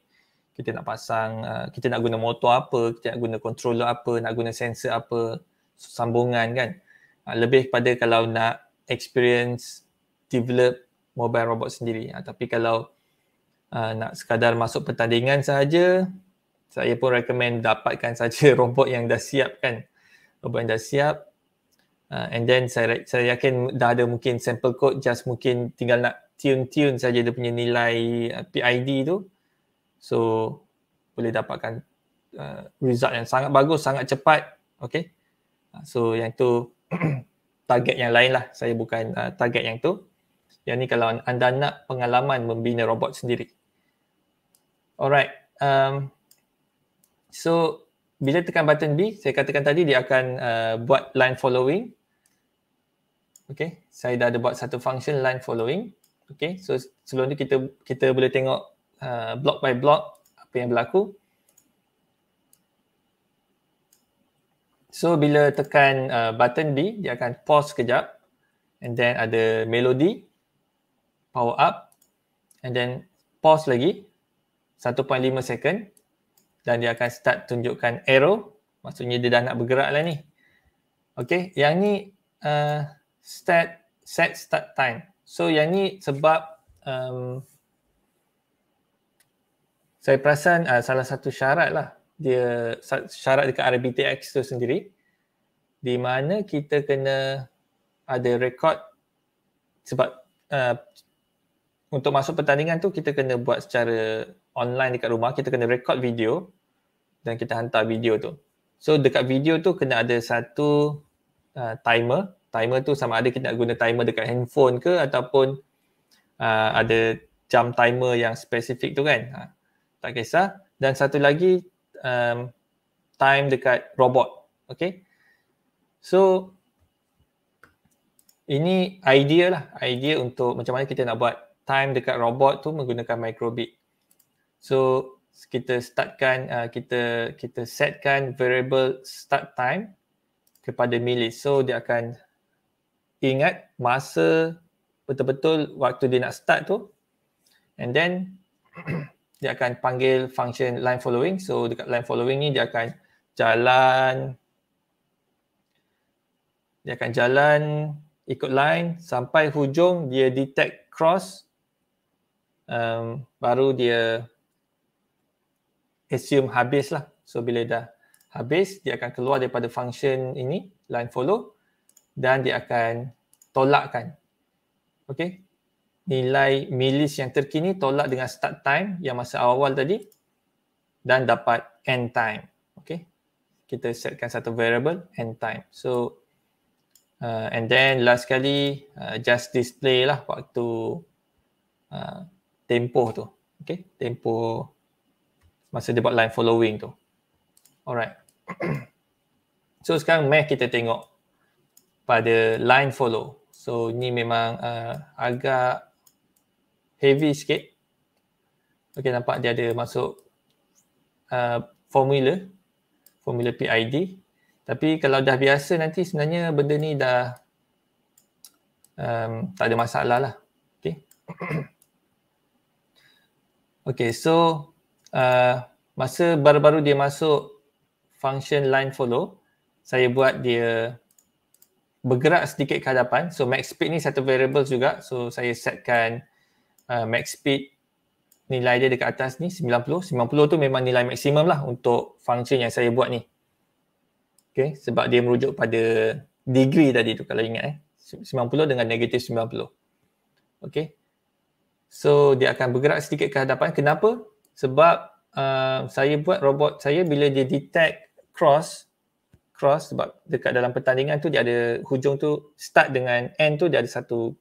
Kita nak pasang, uh, kita nak guna motor apa, kita nak guna controller apa, nak guna sensor apa, sambungan kan. Uh, lebih kepada kalau nak experience develop mobile robot sendiri. Uh, tapi kalau uh, nak sekadar masuk pertandingan saja, saya pun recommend dapatkan saja [laughs] robot yang dah siapkan apa yang dah siap uh, and then saya saya yakin dah ada mungkin sample code just mungkin tinggal nak tune-tune saja dia punya nilai uh, ah, PID tu so boleh dapatkan uh, result yang sangat bagus sangat cepat okay? uh, so yang tu [clears throat] target yang lain lah saya bukan uh, target yang tu yang ni kalau anda nak pengalaman membina robot sendiri alright um, so bila tekan button B, saya katakan tadi dia akan uh, buat line following. Okay, saya dah ada buat satu function line following. Okay, so sebelum ni kita kita boleh tengok uh, block by block apa yang berlaku. So bila tekan uh, button B, dia akan pause sekejap. And then ada melody, power up. And then pause lagi 1.5 second dan dia akan start tunjukkan arrow maksudnya dia dah nak bergerak lah ni Okay, yang ni uh, set, set start time so yang ni sebab um, saya perasan uh, salah satu syarat lah dia syarat dekat RBTX tu sendiri di mana kita kena ada record sebab uh, untuk masuk pertandingan tu kita kena buat secara online dekat rumah kita kena record video dan kita hantar video tu. So dekat video tu kena ada satu uh, timer. Timer tu sama ada kita nak guna timer dekat handphone ke ataupun uh, ada jam timer yang spesifik tu kan. Ha, tak kisah. Dan satu lagi um, time dekat robot. Okay. So ini idea lah. Idea untuk macam mana kita nak buat time dekat robot tu menggunakan microbit. So kita startkan uh, kita kita setkan variable start time kepada milis. So dia akan ingat masa betul-betul waktu dia nak start tu. And then [clears throat] dia akan panggil function line following. So dekat line following ni dia akan jalan dia akan jalan ikut line sampai hujung dia detect cross um, baru dia assume habis lah. So bila dah habis, dia akan keluar daripada function ini, line follow dan dia akan tolakkan. Okay. Nilai milis yang terkini tolak dengan start time yang masa awal-awal tadi dan dapat end time. Okay. Kita setkan satu variable end time. So uh, and then last kali uh, just display lah waktu uh, tempoh tu. Okay. Tempoh masa dia buat line following tu. Alright. [clears throat] so sekarang meh kita tengok pada line follow. So ni memang uh, agak heavy sikit. Okay nampak dia ada masuk uh, formula. Formula PID. Tapi kalau dah biasa nanti sebenarnya benda ni dah um, tak ada masalah lah. Okay. [clears throat] okay so uh, masa baru-baru dia masuk function line follow saya buat dia bergerak sedikit ke hadapan so max speed ni satu variable juga so saya setkan uh, max speed nilai dia dekat atas ni 90 90 tu memang nilai maksimum lah untuk function yang saya buat ni okay sebab dia merujuk pada degree tadi tu kalau ingat eh 90 dengan negatif 90 okay so dia akan bergerak sedikit ke hadapan kenapa sebab uh, saya buat robot saya bila dia detect cross cross sebab dekat dalam pertandingan tu dia ada hujung tu start dengan end tu dia ada satu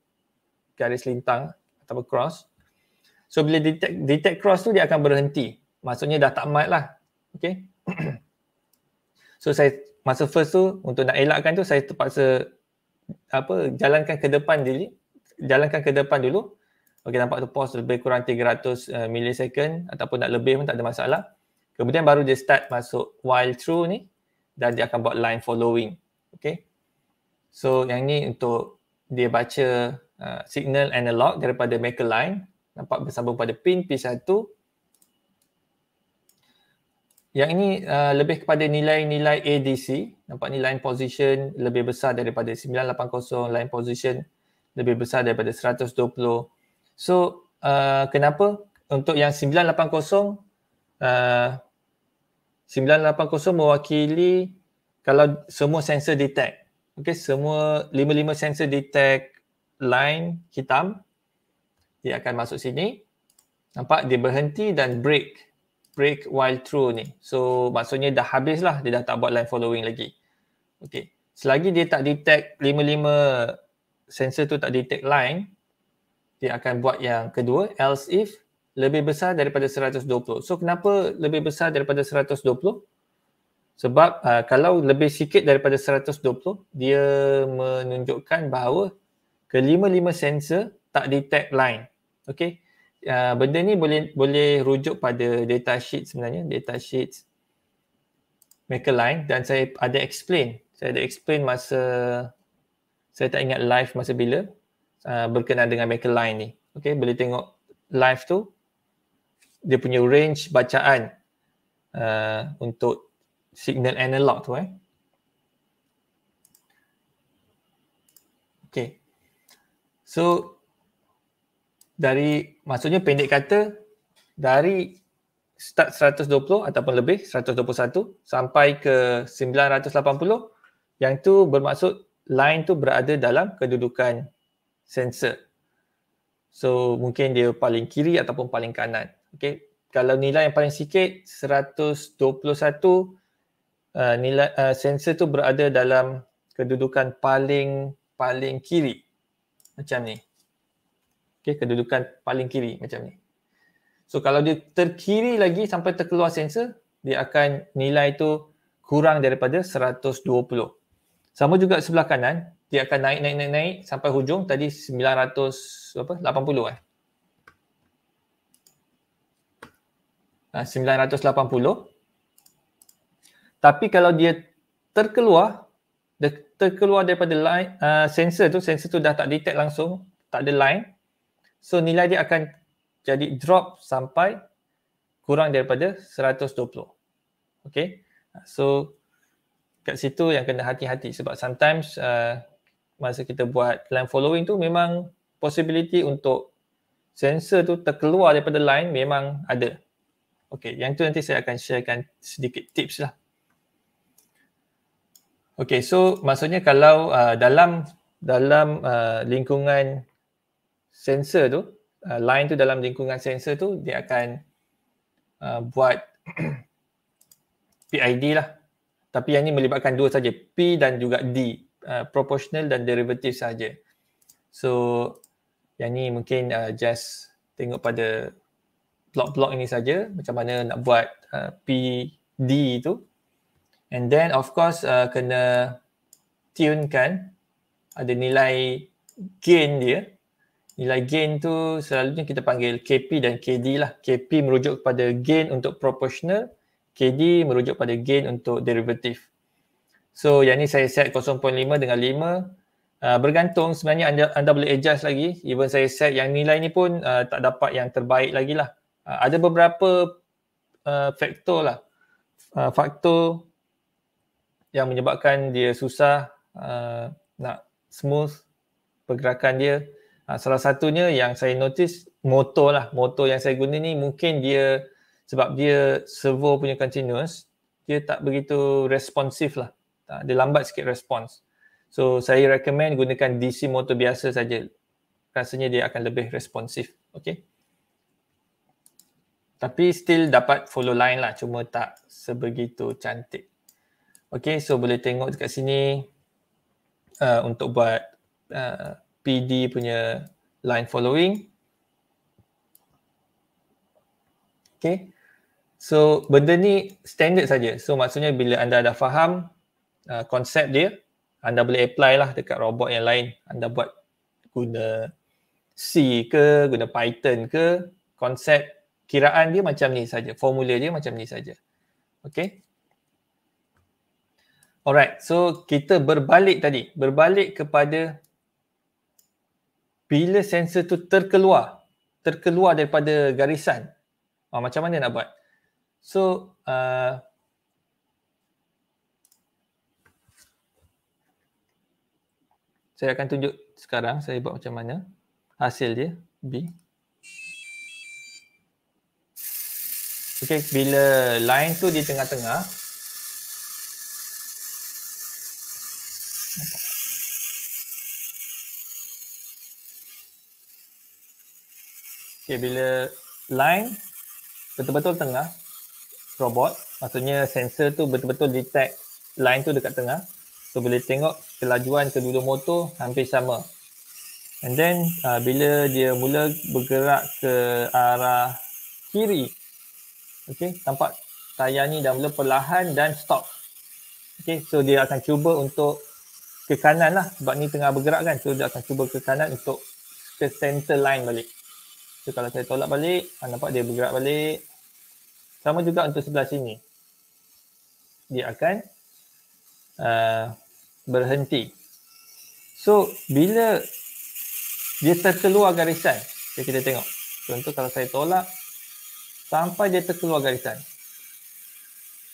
garis lintang atau cross so bila detect detect cross tu dia akan berhenti maksudnya dah tak mat lah okay [clears throat] so saya masa first tu untuk nak elakkan tu saya terpaksa apa jalankan ke depan dulu jalankan ke depan dulu Okey nampak tu pause lebih kurang 300 eh, millisecond ataupun nak lebih pun tak ada masalah. Kemudian baru dia start masuk while true ni dan dia akan buat line following. Okay, So yang ni untuk dia baca uh, signal analog daripada maker line nampak bersambung pada pin P1. Yang ini uh, lebih kepada nilai-nilai ADC. Nampak ni line position lebih besar daripada 980, line position lebih besar daripada 120 So uh, kenapa untuk yang 980 uh, 980 mewakili kalau semua sensor detect. Okay, semua 55 sensor detect line hitam dia akan masuk sini. Nampak dia berhenti dan break. Break while true ni. So maksudnya dah habis lah. Dia dah tak buat line following lagi. Okay. Selagi dia tak detect 55 sensor tu tak detect line, dia akan buat yang kedua else if lebih besar daripada 120. So kenapa lebih besar daripada 120? Sebab uh, kalau lebih sikit daripada 120, dia menunjukkan bahawa kelima-lima sensor tak detect line. Okey, Uh, benda ni boleh boleh rujuk pada data sheet sebenarnya, data sheet make line dan saya ada explain. Saya ada explain masa saya tak ingat live masa bila Uh, berkenaan dengan Michael line ni. Okay, boleh tengok live tu. Dia punya range bacaan uh, untuk signal analog tu eh. Okay. So, dari maksudnya pendek kata dari start 120 ataupun lebih 121 sampai ke 980 yang tu bermaksud line tu berada dalam kedudukan sensor. So mungkin dia paling kiri ataupun paling kanan. Okay. Kalau nilai yang paling sikit 121 uh, nilai uh, sensor tu berada dalam kedudukan paling paling kiri. Macam ni. Okay, kedudukan paling kiri macam ni. So kalau dia terkiri lagi sampai terkeluar sensor, dia akan nilai tu kurang daripada 120. Sama juga sebelah kanan, dia akan naik naik naik naik sampai hujung tadi 980 eh. Ah 980. Tapi kalau dia terkeluar dia terkeluar daripada line uh, sensor tu sensor tu dah tak detect langsung, tak ada line. So nilai dia akan jadi drop sampai kurang daripada 120. Okay. So kat situ yang kena hati-hati sebab sometimes uh, masa kita buat line following tu memang possibility untuk sensor tu terkeluar daripada line memang ada. Okay, yang tu nanti saya akan sharekan sedikit tips lah. Okay, so maksudnya kalau uh, dalam dalam uh, lingkungan sensor tu, uh, line tu dalam lingkungan sensor tu, dia akan uh, buat [clears throat] PID lah. Tapi yang ni melibatkan dua saja, P dan juga D. Uh, proportional dan derivative saja. So yang ni mungkin uh, just tengok pada blok-blok ini saja macam mana nak buat uh, PD itu. And then of course uh, kena tune kan ada nilai gain dia. Nilai gain tu selalunya kita panggil KP dan KD lah. KP merujuk kepada gain untuk proportional, KD merujuk pada gain untuk derivative. So yang ni saya set 0.5 dengan 5 uh, ah, bergantung sebenarnya anda, anda boleh adjust lagi even saya set yang nilai ni pun uh, tak dapat yang terbaik lagi lah. Uh, ada beberapa uh, faktor lah. Uh, faktor yang menyebabkan dia susah uh, nak smooth pergerakan dia. Uh, salah satunya yang saya notice motor lah. Motor yang saya guna ni mungkin dia sebab dia servo punya continuous dia tak begitu responsif lah uh, dia lambat sikit respons, So saya recommend gunakan DC motor biasa saja. Rasanya dia akan lebih responsif, okay. Tapi still dapat follow line lah cuma tak sebegitu cantik. okay. so boleh tengok dekat sini uh, untuk buat uh, PD punya line following. okay. So benda ni standard saja. So maksudnya bila anda dah faham konsep uh, dia anda boleh apply lah dekat robot yang lain anda buat guna C ke guna Python ke konsep kiraan dia macam ni saja formula dia macam ni saja okey alright so kita berbalik tadi berbalik kepada bila sensor tu terkeluar terkeluar daripada garisan oh, macam mana nak buat so uh, saya akan tunjuk sekarang saya buat macam mana hasil dia B Okey bila line tu di tengah-tengah Okay, bila line betul-betul tengah robot maksudnya sensor tu betul-betul detect line tu dekat tengah so boleh tengok kelajuan kedua-dua motor hampir sama. And then uh, bila dia mula bergerak ke arah kiri, okay, tampak tayar ni dah mula perlahan dan stop. Okay, so dia akan cuba untuk ke kanan lah sebab ni tengah bergerak kan. So dia akan cuba ke kanan untuk ke center line balik. So kalau saya tolak balik, anda ah, nampak dia bergerak balik. Sama juga untuk sebelah sini. Dia akan uh, berhenti. So, bila dia terkeluar garisan, jadi ya, kita tengok. Contoh kalau saya tolak, sampai dia terkeluar garisan.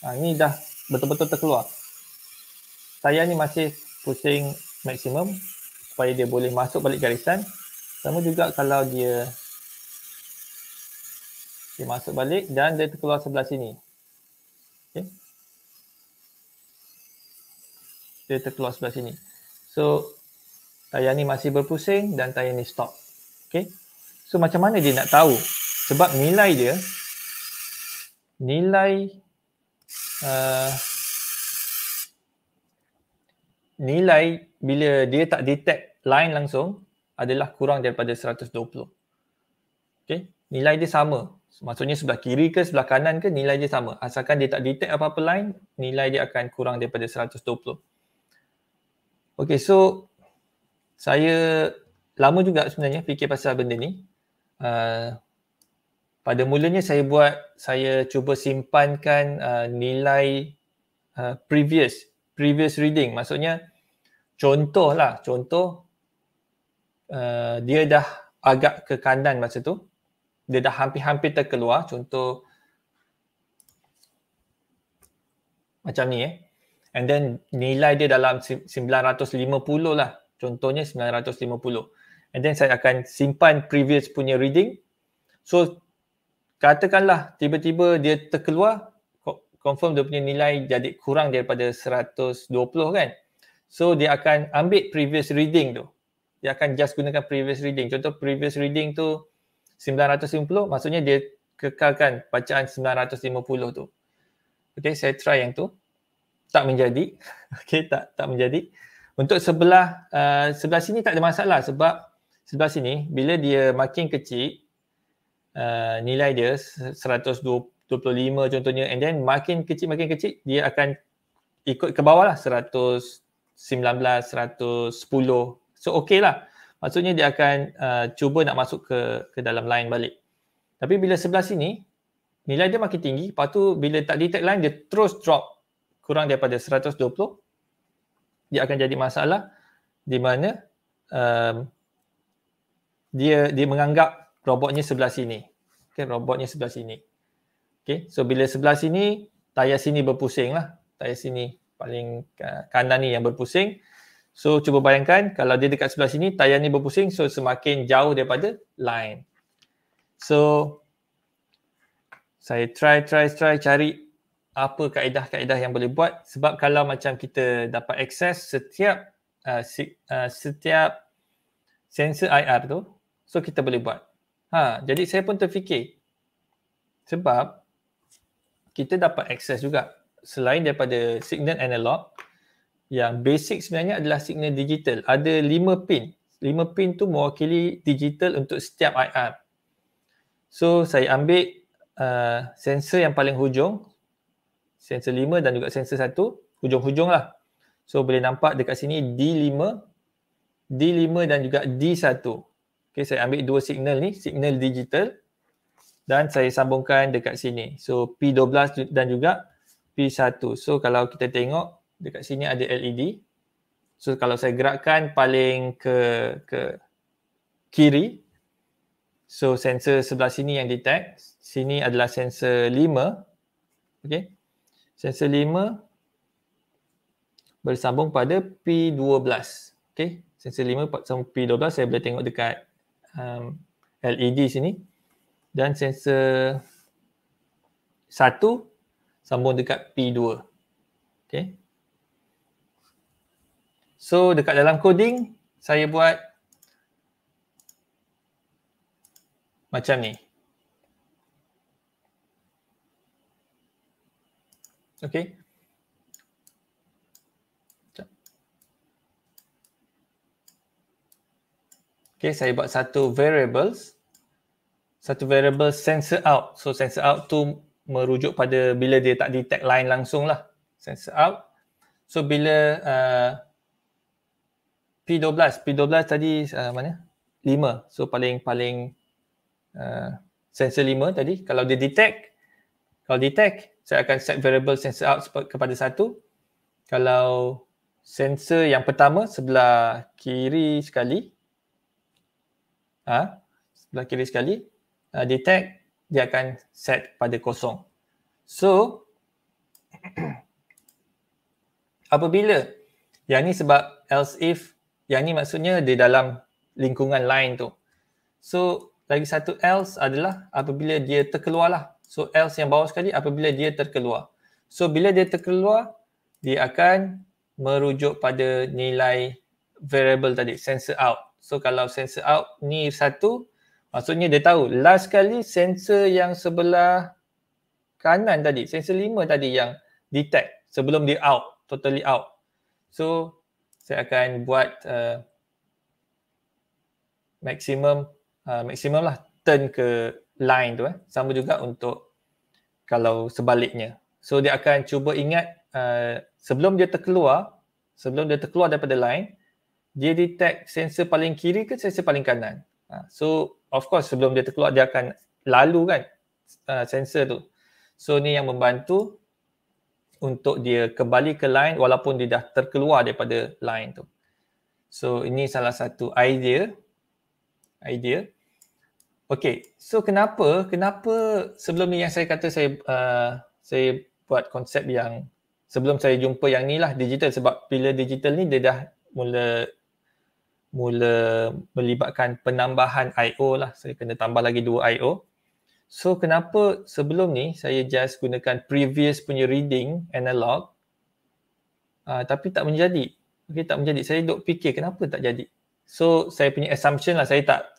Ha, ini dah betul-betul terkeluar. Saya ni masih pusing maksimum supaya dia boleh masuk balik garisan. Sama juga kalau dia dia masuk balik dan dia terkeluar sebelah sini. Okay dia terkeluar sebelah sini. So tayar ni masih berpusing dan tayar ni stop. Okay. So macam mana dia nak tahu? Sebab nilai dia nilai uh, nilai bila dia tak detect line langsung adalah kurang daripada 120. Okay. Nilai dia sama. Maksudnya sebelah kiri ke sebelah kanan ke nilai dia sama. Asalkan dia tak detect apa-apa line, nilai dia akan kurang daripada 120. Okay, so saya lama juga sebenarnya fikir pasal benda ni. Uh, pada mulanya saya buat, saya cuba simpankan uh, nilai uh, previous previous reading. Maksudnya contoh lah, contoh uh, dia dah agak ke kandan masa tu. Dia dah hampir-hampir terkeluar. Contoh macam ni eh and then nilai dia dalam 950 lah contohnya 950 and then saya akan simpan previous punya reading so katakanlah tiba-tiba dia terkeluar confirm dia punya nilai jadi kurang daripada 120 kan so dia akan ambil previous reading tu dia akan just gunakan previous reading contoh previous reading tu 950 maksudnya dia kekalkan bacaan 950 tu okay saya try yang tu tak menjadi [laughs] okey tak tak menjadi untuk sebelah uh, sebelah sini tak ada masalah sebab sebelah sini bila dia makin kecil uh, nilai dia 125 contohnya and then makin kecil makin kecil dia akan ikut ke bawah lah 119 110 so okey lah maksudnya dia akan uh, cuba nak masuk ke ke dalam line balik tapi bila sebelah sini nilai dia makin tinggi lepas tu bila tak detect line dia terus drop kurang daripada 120 dia akan jadi masalah di mana um, dia dia menganggap robotnya sebelah sini. Okay, robotnya sebelah sini. Okay, so bila sebelah sini, tayar sini berpusing lah. Tayar sini paling uh, kanan ni yang berpusing. So cuba bayangkan kalau dia dekat sebelah sini, tayar ni berpusing. So semakin jauh daripada line. So saya try, try, try cari apa kaedah-kaedah yang boleh buat sebab kalau macam kita dapat akses setiap uh, si, uh, setiap sensor IR tu so kita boleh buat ha jadi saya pun terfikir sebab kita dapat akses juga selain daripada signal analog yang basic sebenarnya adalah signal digital ada lima pin lima pin tu mewakili digital untuk setiap IR so saya ambil Uh, sensor yang paling hujung sensor 5 dan juga sensor 1 hujung-hujung lah. So boleh nampak dekat sini D5, D5 dan juga D1. Okay, saya ambil dua signal ni, signal digital dan saya sambungkan dekat sini. So P12 dan juga P1. So kalau kita tengok dekat sini ada LED. So kalau saya gerakkan paling ke ke kiri, so sensor sebelah sini yang detect, sini adalah sensor 5. Okay, sensor 5 bersambung pada P12 okey sensor 5 bersambung P12 saya boleh tengok dekat um, LED sini dan sensor 1 sambung dekat P2 okey so dekat dalam coding saya buat macam ni Okay. Okay, saya buat satu variables. Satu variable sensor out. So sensor out tu merujuk pada bila dia tak detect line langsung lah. Sensor out. So bila uh, P12, P12 tadi uh, mana? 5. So paling paling uh, sensor 5 tadi kalau dia detect kalau detect, saya akan set variable sensor out kepada satu. Kalau sensor yang pertama sebelah kiri sekali, ah ha, sebelah kiri sekali, uh, detect dia akan set pada kosong. So [clears throat] apabila yang ni sebab else if yang ni maksudnya di dalam lingkungan line tu. So lagi satu else adalah apabila dia terkeluarlah So else yang bawah sekali apabila dia terkeluar. So bila dia terkeluar, dia akan merujuk pada nilai variable tadi, sensor out. So kalau sensor out ni satu, maksudnya dia tahu last kali sensor yang sebelah kanan tadi, sensor lima tadi yang detect sebelum dia out, totally out. So saya akan buat uh, maximum uh, maximum lah turn ke line tu eh sama juga untuk kalau sebaliknya so dia akan cuba ingat uh, sebelum dia terkeluar sebelum dia terkeluar daripada line dia detect sensor paling kiri ke sensor paling kanan uh, so of course sebelum dia terkeluar dia akan lalu kan uh, sensor tu so ni yang membantu untuk dia kembali ke line walaupun dia dah terkeluar daripada line tu so ini salah satu idea idea Okay, so kenapa kenapa sebelum ni yang saya kata saya uh, saya buat konsep yang sebelum saya jumpa yang ni lah digital sebab bila digital ni dia dah mula mula melibatkan penambahan I.O lah saya kena tambah lagi dua I.O so kenapa sebelum ni saya just gunakan previous punya reading analog uh, tapi tak menjadi okay, tak menjadi saya duk fikir kenapa tak jadi so saya punya assumption lah saya tak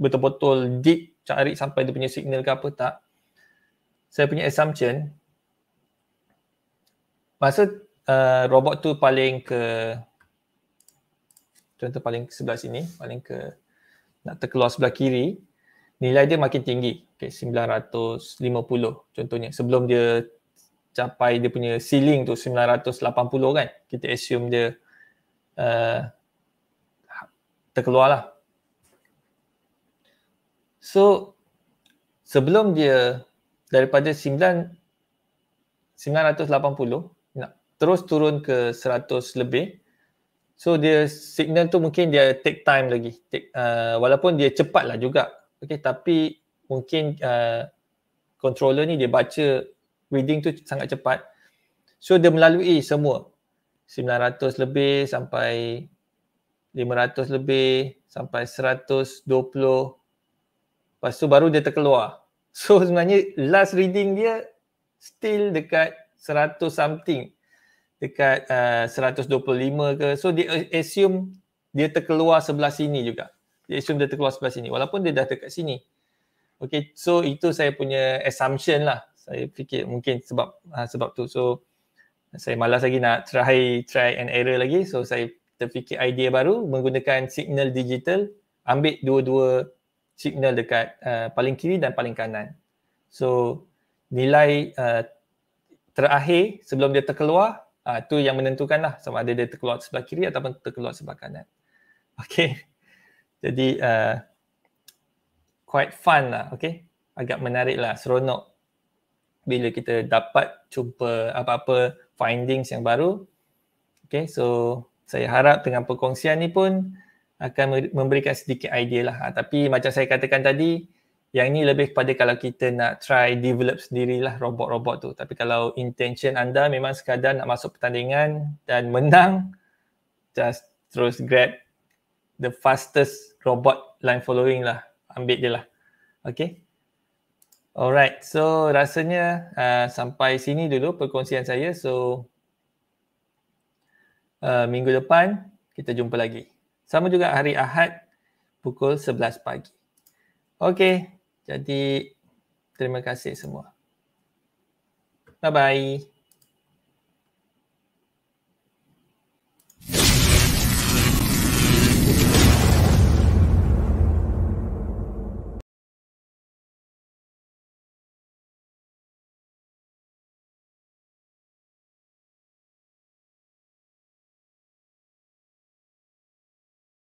betul-betul deep cari sampai dia punya signal ke apa tak saya punya assumption masa uh, robot tu paling ke contoh paling sebelah sini paling ke nak terkeluar sebelah kiri nilai dia makin tinggi okay, 950 contohnya sebelum dia capai dia punya ceiling tu 980 kan kita assume dia uh, terkeluar lah So sebelum dia daripada 9 980 nak terus turun ke 100 lebih. So dia signal tu mungkin dia take time lagi. Take, uh, walaupun dia cepat lah juga. Okey, tapi mungkin uh, controller ni dia baca reading tu sangat cepat. So dia melalui semua. 900 lebih sampai 500 lebih sampai Lepas tu baru dia terkeluar. So sebenarnya last reading dia still dekat 100 something. Dekat uh, 125 ke. So dia assume dia terkeluar sebelah sini juga. Dia assume dia terkeluar sebelah sini. Walaupun dia dah dekat sini. Okay, so itu saya punya assumption lah. Saya fikir mungkin sebab uh, sebab tu. So saya malas lagi nak try try and error lagi. So saya terfikir idea baru menggunakan signal digital. Ambil dua-dua signal dekat uh, paling kiri dan paling kanan. So nilai uh, terakhir sebelum dia terkeluar uh, tu yang menentukan lah sama ada dia terkeluar sebelah kiri ataupun terkeluar sebelah kanan. Okay. [laughs] Jadi uh, quite fun lah. Okay. Agak menarik lah. Seronok bila kita dapat jumpa apa-apa findings yang baru. Okay. So saya harap dengan perkongsian ni pun akan memberikan sedikit idea lah. Ah, tapi macam saya katakan tadi, yang ini lebih kepada kalau kita nak try develop sendirilah robot-robot tu. Tapi kalau intention anda memang sekadar nak masuk pertandingan dan menang, just terus grab the fastest robot line following lah. Ambil je lah. Okay. Alright, so rasanya uh, sampai sini dulu perkongsian saya. So uh, minggu depan kita jumpa lagi. Sama juga hari Ahad pukul 11 pagi. Okey, jadi terima kasih semua. Bye-bye.